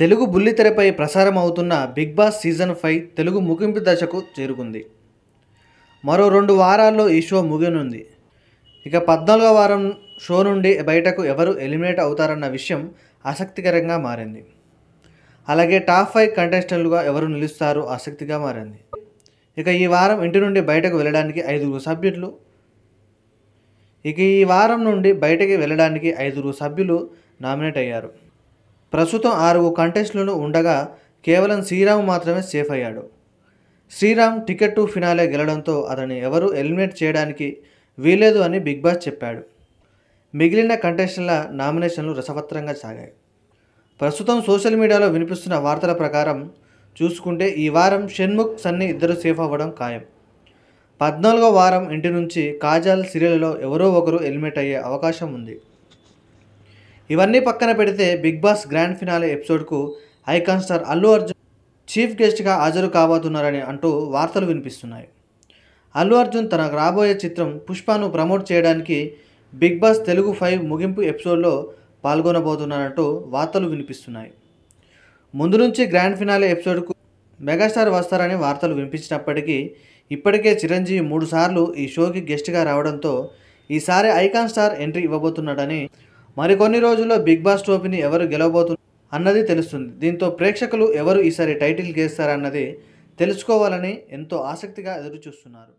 తెలుగు బుల్లితెరపై ప్రసారం అవుతున్న Bigg Boss season five Telugu ముగింపు దశకు చేరుకుంది మరో రెండు వారాల్లో ఈ షో ముగినుంది ఇక పద్నాలుగో వారం షో నుండి బయటకు ఎవరు ఎలిమినేట్ అవుతారన్న విషయం ఆసక్తికరంగా మారింది అలాగే టాప్ ఫైవ్ కంటెస్టెంట్లుగా ఎవరు నిలుస్తారో ఆసక్తిగా మారింది ఇక ఈ వారం ఇంటి నుండి బయటకు వెళ్ళడానికి ఐదుగురు సభ్యులు ఇక ఈ వారం నుండి బయటకి వెళ్ళడానికి ఐదుగురు సభ్యులు నామినేట్ అయ్యారు ప్రస్తుతం ఆరుగు కంటెస్టులను ఉండగా కేవలం శ్రీరామ్ మాత్రమే సేఫ్ అయ్యాడు శ్రీరామ్ టికెట్ టు ఫినాలే గెలడంతో అతన్ని ఎవరు ఎలిమినేట్ చేయడానికి వీలేదు అని బిగ్ బాస్ చెప్పాడు మిగిలిన కంటెస్టెంట్ల నామినేషన్లు రసపత్రంగా సాగాయి ప్రస్తుతం సోషల్ మీడియాలో వినిపిస్తున్న వార్తల ప్రకారం చూసుకుంటే ఈ వారం షణ్ముఖ్ సన్ని ఇద్దరు సేఫ్ అవ్వడం ఖాయం పద్నాలుగో వారం ఇంటి నుంచి కాజాల్ సీరియల్లో ఎవరో ఒకరు ఎలిమినేట్ అయ్యే అవకాశం ఉంది ఇవన్నీ పక్కన పెడితే బిగ్ బాస్ గ్రాండ్ ఫినాలే ఎపిసోడ్కు icon star Allu Arjun chief గెస్ట్గా హాజరు కాబోతున్నారని అంటూ వార్తలు వినిపిస్తున్నాయి అల్లు అర్జున్ తన రాబోయే చిత్రం పుష్పను ప్రమోట్ చేయడానికి బిగ్ బాస్ తెలుగు ఫైవ్ ముగింపు ఎపిసోడ్లో పాల్గొనబోతున్నారంటూ వార్తలు వినిపిస్తున్నాయి ముందు నుంచి గ్రాండ్ ఫినాలే ఎపిసోడ్కు మెగాస్టార్ వస్తారని వార్తలు వినిపించినప్పటికీ ఇప్పటికే చిరంజీవి మూడుసార్లు ఈ షోకి గెస్ట్గా రావడంతో ఈసారి ఐకాన్ స్టార్ ఎంట్రీ ఇవ్వబోతున్నాడని మరికొన్ని రోజుల్లో బిగ్ బాస్ ట్రోఫీని ఎవరు గెలవబోతున్నారు అన్నది తెలుస్తుంది దీంతో ప్రేక్షకులు ఎవరు ఈసారి టైటిల్ గేస్తారన్నది తెలుసుకోవాలని ఎంతో ఆసక్తిగా ఎదురుచూస్తున్నారు